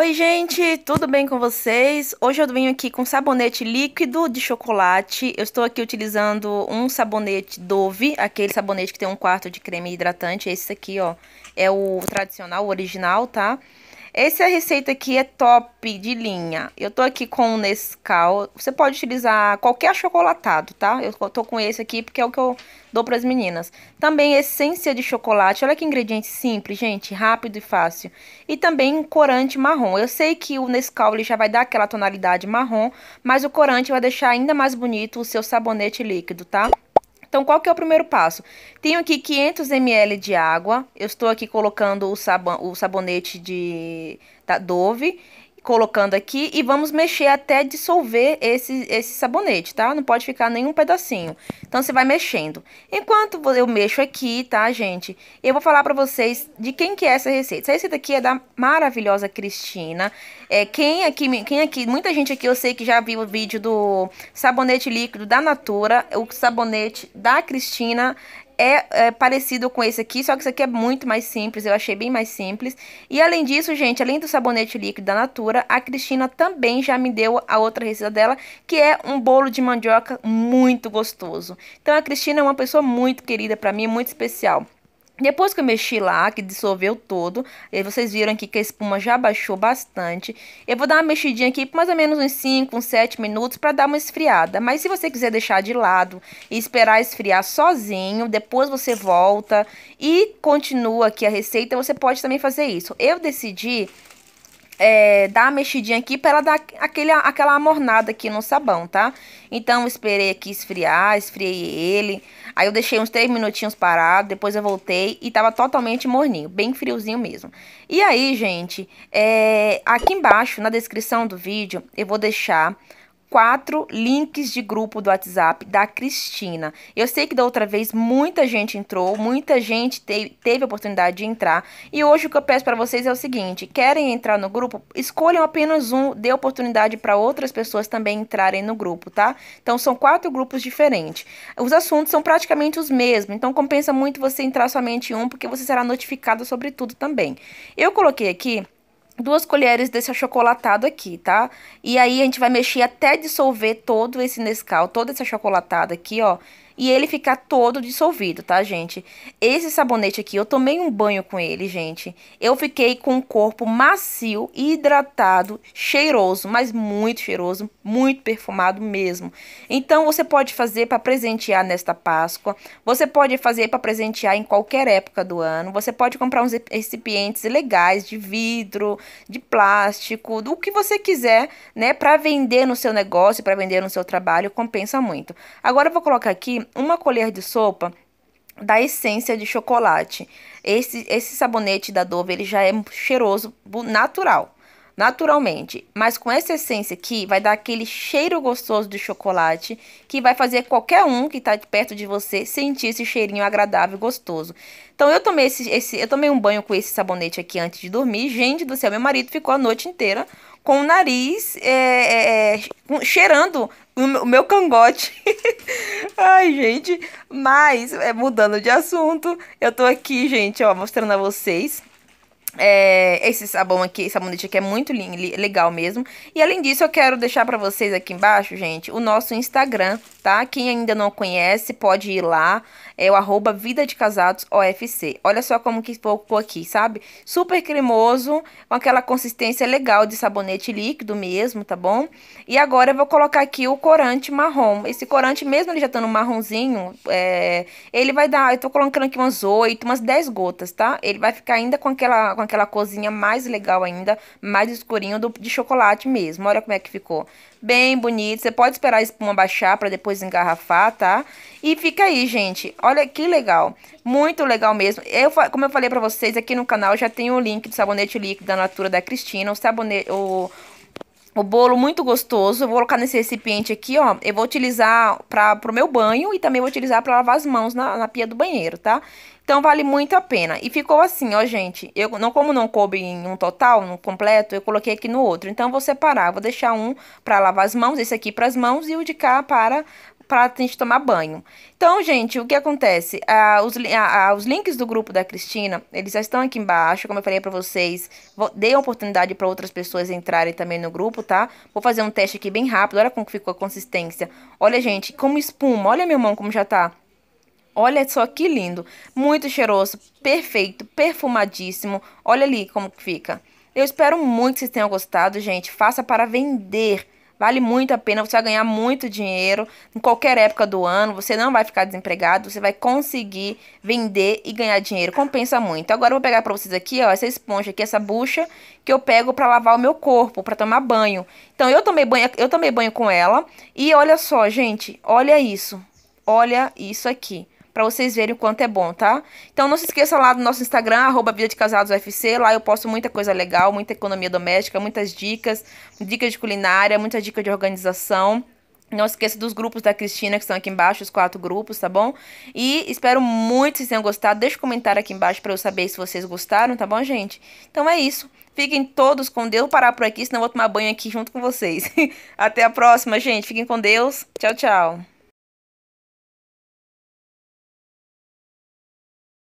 Oi, gente, tudo bem com vocês? Hoje eu venho aqui com sabonete líquido de chocolate. Eu estou aqui utilizando um sabonete Dove, aquele sabonete que tem um quarto de creme hidratante. Esse aqui, ó, é o tradicional, o original, tá? Essa receita aqui é top de linha. Eu tô aqui com o Nescau. Você pode utilizar qualquer achocolatado, tá? Eu tô com esse aqui porque é o que eu dou para as meninas. Também essência de chocolate. Olha que ingrediente simples, gente, rápido e fácil. E também corante marrom. Eu sei que o Nescau ele já vai dar aquela tonalidade marrom, mas o corante vai deixar ainda mais bonito o seu sabonete líquido, tá? Então, qual que é o primeiro passo? Tenho aqui 500 ml de água. Eu estou aqui colocando o, sabão, o sabonete de, da Dove colocando aqui e vamos mexer até dissolver esse, esse sabonete, tá? Não pode ficar nenhum pedacinho. Então, você vai mexendo. Enquanto eu mexo aqui, tá, gente? Eu vou falar pra vocês de quem que é essa receita. Essa receita aqui é da maravilhosa Cristina. É, quem aqui, quem aqui, muita gente aqui, eu sei que já viu o vídeo do sabonete líquido da Natura, o sabonete da Cristina é, é, parecido com esse aqui, só que esse aqui é muito mais simples, eu achei bem mais simples. E além disso, gente, além do sabonete líquido da Natura, a Cristina também já me deu a outra receita dela, que é um bolo de mandioca muito gostoso. Então a Cristina é uma pessoa muito querida para mim, muito especial. Depois que eu mexi lá, que dissolveu todo, e vocês viram aqui que a espuma já baixou bastante. Eu vou dar uma mexidinha aqui por mais ou menos uns 5, uns 7 minutos para dar uma esfriada. Mas se você quiser deixar de lado e esperar esfriar sozinho, depois você volta e continua aqui a receita, você pode também fazer isso. Eu decidi é, dar uma mexidinha aqui para ela dar aquele, aquela amornada aqui no sabão, tá? Então, esperei aqui esfriar, esfriei ele. Aí eu deixei uns 3 minutinhos parado, depois eu voltei e tava totalmente morninho, bem friozinho mesmo. E aí, gente, é, aqui embaixo, na descrição do vídeo, eu vou deixar quatro links de grupo do WhatsApp da Cristina. Eu sei que da outra vez muita gente entrou, muita gente te teve a oportunidade de entrar. E hoje o que eu peço para vocês é o seguinte: querem entrar no grupo? Escolham apenas um, dê oportunidade para outras pessoas também entrarem no grupo, tá? Então são quatro grupos diferentes. Os assuntos são praticamente os mesmos, então compensa muito você entrar somente em um, porque você será notificado sobre tudo também. Eu coloquei aqui duas colheres desse achocolatado aqui, tá? E aí a gente vai mexer até dissolver todo esse Nescau, todo esse achocolatado aqui, ó e ele ficar todo dissolvido, tá, gente? Esse sabonete aqui, eu tomei um banho com ele, gente. Eu fiquei com o corpo macio, hidratado, cheiroso, mas muito cheiroso, muito perfumado mesmo. Então, você pode fazer para presentear nesta Páscoa, você pode fazer para presentear em qualquer época do ano, você pode comprar uns recipientes legais de vidro, de plástico, do que você quiser, né, para vender no seu negócio, para vender no seu trabalho, compensa muito. Agora eu vou colocar aqui uma colher de sopa da essência de chocolate. Esse, esse sabonete da Dove ele já é cheiroso, natural, naturalmente. Mas com essa essência aqui, vai dar aquele cheiro gostoso de chocolate que vai fazer qualquer um que está perto de você sentir esse cheirinho agradável e gostoso. Então eu tomei esse, esse, eu tomei um banho com esse sabonete aqui antes de dormir. Gente do céu, meu marido ficou a noite inteira com o nariz é, é, é cheirando o meu cangote. Ai, gente. Mas, é, mudando de assunto, eu tô aqui, gente, ó, mostrando a vocês é, esse sabão aqui, sabonete aqui é muito legal mesmo. E além disso, eu quero deixar para vocês aqui embaixo, gente, o nosso Instagram, tá? Quem ainda não conhece, pode ir lá. É o arroba Vida de Casados OFC. Olha só como que ficou aqui, sabe? Super cremoso, com aquela consistência legal de sabonete líquido mesmo, tá bom? E agora eu vou colocar aqui o corante marrom. Esse corante, mesmo ele já estando marronzinho, é, ele vai dar... Eu tô colocando aqui umas 8, umas 10 gotas, tá? Ele vai ficar ainda com aquela com aquela cozinha mais legal ainda, mais escurinho do, de chocolate mesmo. Olha como é que ficou. Bem bonito. Você pode esperar a espuma baixar para depois engarrafar, tá? E fica aí, gente. Olha que legal. Muito legal mesmo. Eu, como eu falei para vocês, aqui no canal já tem o link do sabonete líquido da Natura da Cristina. O sabonete... O, o bolo muito gostoso. Eu vou colocar nesse recipiente aqui, ó. Eu vou utilizar para o meu banho e também vou utilizar para lavar as mãos na, na, pia do banheiro, tá? Então, vale muito a pena. E ficou assim, ó, gente. Eu, não, como não coube em um total, no completo, eu coloquei aqui no outro. Então, vou separar. Vou deixar um para lavar as mãos, esse aqui para as mãos e o de cá para para a gente tomar banho. Então, gente, o que acontece? Ah, os, ah, os, links do grupo da Cristina, eles já estão aqui embaixo, como eu falei para vocês. Vou, dei a oportunidade para outras pessoas entrarem também no grupo, tá? Vou fazer um teste aqui bem rápido, olha como ficou a consistência. Olha, gente, como espuma, olha minha mão como já tá. Olha só que lindo. Muito cheiroso, perfeito, perfumadíssimo. Olha ali como fica. Eu espero muito que vocês tenham gostado, gente. Faça para vender. Vale muito a pena, você vai ganhar muito dinheiro em qualquer época do ano, você não vai ficar desempregado, você vai conseguir vender e ganhar dinheiro, compensa muito. Agora eu vou pegar para vocês aqui, ó, essa esponja aqui, essa bucha que eu pego para lavar o meu corpo, para tomar banho. Então eu tomei banho, eu tomei banho com ela e olha só, gente, olha isso. Olha isso aqui para vocês verem o quanto é bom, tá? Então não se esqueça lá do nosso Instagram, arroba Vida de Casados UFC, lá eu posto muita coisa legal, muita economia doméstica, muitas dicas, dicas de culinária, muita dica de organização. Não esqueça dos grupos da Cristina, que estão aqui embaixo, os quatro grupos, tá bom? E espero muito que vocês tenham gostado. Deixa um comentário aqui embaixo para eu saber se vocês gostaram, tá bom, gente? Então é isso. Fiquem todos com Deus. Vou parar por aqui, senão eu vou tomar banho aqui junto com vocês. Até a próxima, gente. Fiquem com Deus. Tchau, tchau.